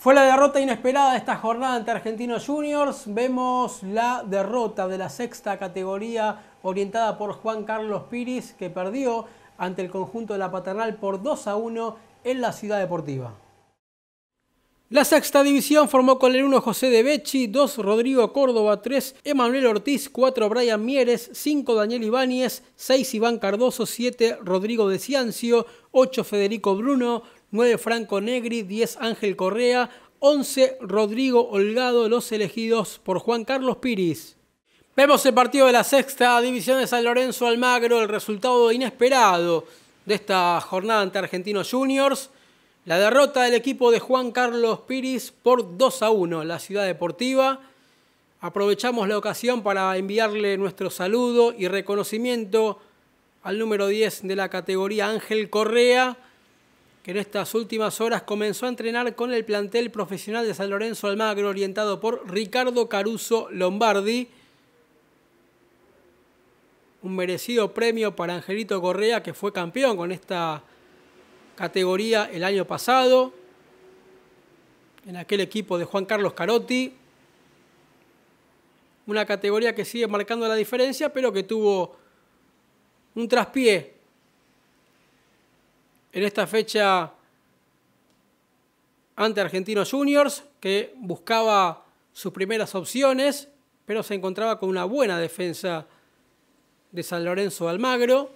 Fue la derrota inesperada de esta jornada ante Argentinos Juniors. Vemos la derrota de la sexta categoría orientada por Juan Carlos Piris, que perdió ante el conjunto de la Paternal por 2 a 1 en la Ciudad Deportiva. La sexta división formó con el 1 José de Becci, 2 Rodrigo Córdoba, 3 Emanuel Ortiz, 4 Brian Mieres, 5 Daniel Ibáñez, 6 Iván Cardoso, 7 Rodrigo de Ciancio, 8 Federico Bruno, 9 Franco Negri, 10 Ángel Correa, 11 Rodrigo Holgado, los elegidos por Juan Carlos Piris. Vemos el partido de la sexta división de San Lorenzo Almagro, el resultado inesperado de esta jornada ante Argentinos Juniors. La derrota del equipo de Juan Carlos Piris por 2 a 1 la Ciudad Deportiva. Aprovechamos la ocasión para enviarle nuestro saludo y reconocimiento al número 10 de la categoría Ángel Correa que en estas últimas horas comenzó a entrenar con el plantel profesional de San Lorenzo Almagro, orientado por Ricardo Caruso Lombardi. Un merecido premio para Angelito Correa, que fue campeón con esta categoría el año pasado, en aquel equipo de Juan Carlos Carotti. Una categoría que sigue marcando la diferencia, pero que tuvo un traspié en esta fecha ante Argentinos Juniors, que buscaba sus primeras opciones, pero se encontraba con una buena defensa de San Lorenzo Almagro.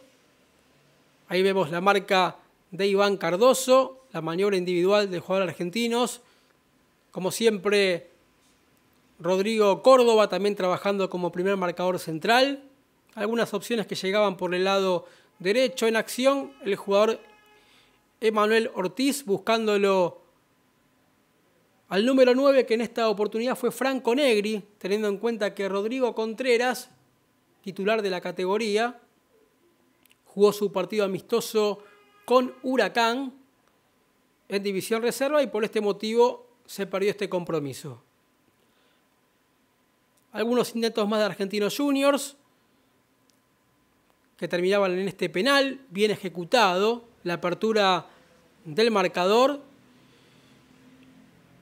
Ahí vemos la marca de Iván Cardoso, la maniobra individual del jugador argentinos. Como siempre, Rodrigo Córdoba también trabajando como primer marcador central. Algunas opciones que llegaban por el lado derecho en acción, el jugador Emanuel Ortiz buscándolo al número 9, que en esta oportunidad fue Franco Negri, teniendo en cuenta que Rodrigo Contreras, titular de la categoría, jugó su partido amistoso con Huracán en división reserva y por este motivo se perdió este compromiso. Algunos intentos más de Argentinos Juniors que terminaban en este penal, bien ejecutado, la apertura del marcador.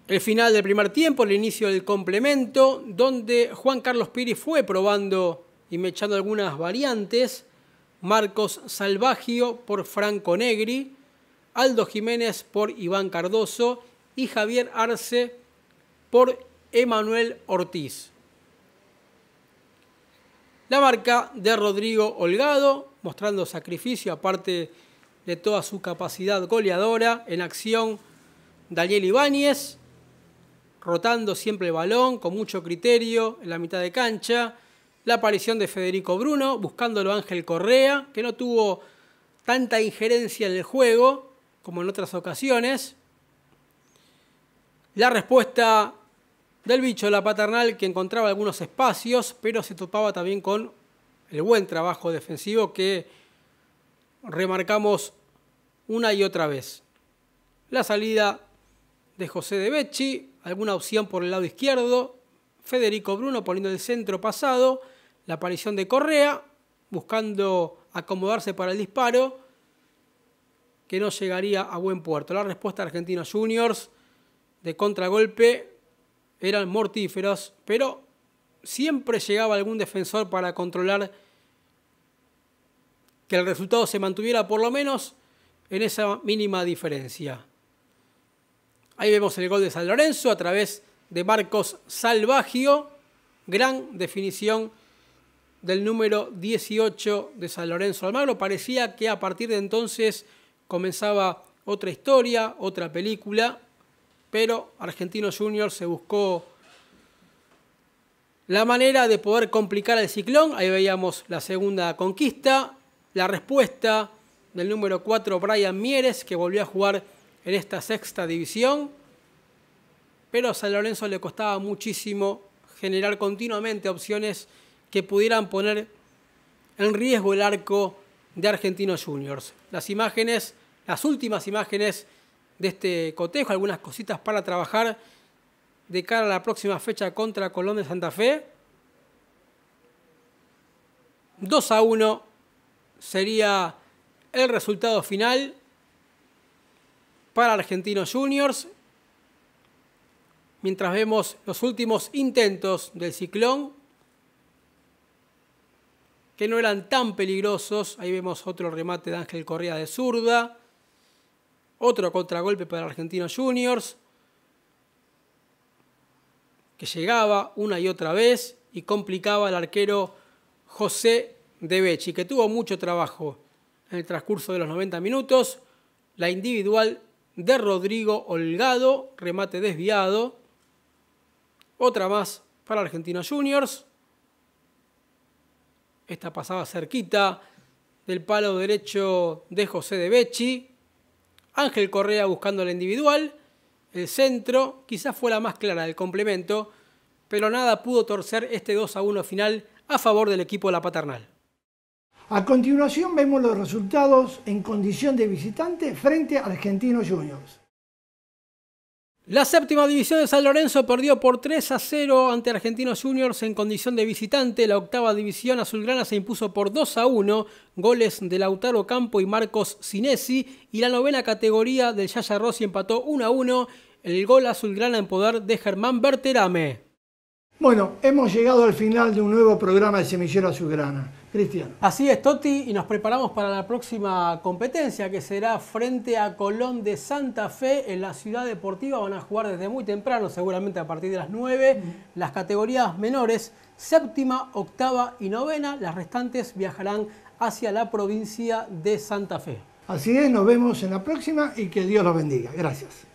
El final del primer tiempo, el inicio del complemento, donde Juan Carlos Piri fue probando y mechando algunas variantes. Marcos Salvagio por Franco Negri, Aldo Jiménez por Iván Cardoso y Javier Arce por Emanuel Ortiz. La marca de Rodrigo Holgado, mostrando sacrificio aparte de toda su capacidad goleadora. En acción, Daniel Ibáñez, rotando siempre el balón, con mucho criterio en la mitad de cancha. La aparición de Federico Bruno, buscándolo Ángel Correa, que no tuvo tanta injerencia en el juego como en otras ocasiones. La respuesta del bicho de la paternal que encontraba algunos espacios, pero se topaba también con el buen trabajo defensivo que remarcamos una y otra vez. La salida de José de Becci, alguna opción por el lado izquierdo, Federico Bruno poniendo el centro pasado, la aparición de Correa, buscando acomodarse para el disparo, que no llegaría a buen puerto. La respuesta de Argentinos Juniors de contragolpe eran mortíferos, pero siempre llegaba algún defensor para controlar que el resultado se mantuviera por lo menos en esa mínima diferencia. Ahí vemos el gol de San Lorenzo a través de Marcos Salvagio. Gran definición del número 18 de San Lorenzo Almagro. Parecía que a partir de entonces comenzaba otra historia, otra película, pero Argentino Junior se buscó la manera de poder complicar el ciclón. Ahí veíamos la segunda conquista la respuesta del número 4, Brian Mieres, que volvió a jugar en esta sexta división. Pero a San Lorenzo le costaba muchísimo generar continuamente opciones que pudieran poner en riesgo el arco de Argentinos Juniors. Las imágenes, las últimas imágenes de este cotejo, algunas cositas para trabajar de cara a la próxima fecha contra Colón de Santa Fe. 2 a 1 sería el resultado final para Argentinos Juniors. Mientras vemos los últimos intentos del ciclón, que no eran tan peligrosos. Ahí vemos otro remate de Ángel Correa de zurda. Otro contragolpe para Argentinos Juniors, que llegaba una y otra vez y complicaba al arquero José de Becci, que tuvo mucho trabajo en el transcurso de los 90 minutos. La individual de Rodrigo Holgado, remate desviado. Otra más para Argentinos Juniors. Esta pasaba cerquita del palo derecho de José de Becci. Ángel Correa buscando la individual. El centro quizás fue la más clara del complemento, pero nada pudo torcer este 2 a 1 final a favor del equipo de la paternal. A continuación vemos los resultados en condición de visitante frente a Argentinos Juniors. La séptima división de San Lorenzo perdió por 3 a 0 ante Argentinos Juniors en condición de visitante. La octava división azulgrana se impuso por 2 a 1, goles de Lautaro Campo y Marcos Cinesi. Y la novena categoría del Yaya Rossi empató 1 a 1, el gol azulgrana en poder de Germán Berterame. Bueno, hemos llegado al final de un nuevo programa de Semillero Azulgrana. Cristian. Así es, Toti, y nos preparamos para la próxima competencia que será frente a Colón de Santa Fe en la Ciudad Deportiva. Van a jugar desde muy temprano, seguramente a partir de las 9, las categorías menores, séptima, octava y novena. Las restantes viajarán hacia la provincia de Santa Fe. Así es, nos vemos en la próxima y que Dios los bendiga. Gracias.